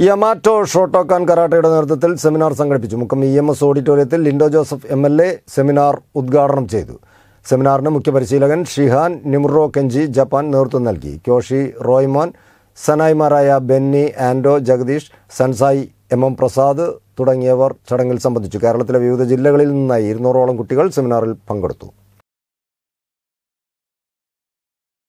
യമാറ്റോ Shotokan കരാട്ടയുടെ നേതൃത്വത്തിൽ seminar സംഘടിപ്പിച്ചു Mukkam E M S ഓഡിറ്റോറിയത്തിൽ Linto Joseph M L A seminar ഉദ്ഘാടനം ചെയ്തു സെമിനാറിന് മുഖ്യപരിശീലകൻ ഷിഹാൻ നിമുറോ കെഞ്ചി ജപ്പാൻ നേതൃത്വം നൽകി ക്യോഷി റോയ്മോൻ സനായിമാരായ Benny Ando Jagadish sensei M M Prasad തുടങ്ങിയവർ ചടങ്ങിൽ സംബന്ധിച്ചു കേരളത്തിലെ വിവിധ ജില്ലകളിൽ നിന്നായി ഇരുന്നൂറോളം കുട്ടികൾ സെമിനാറിൽ പങ്കെടുത്തു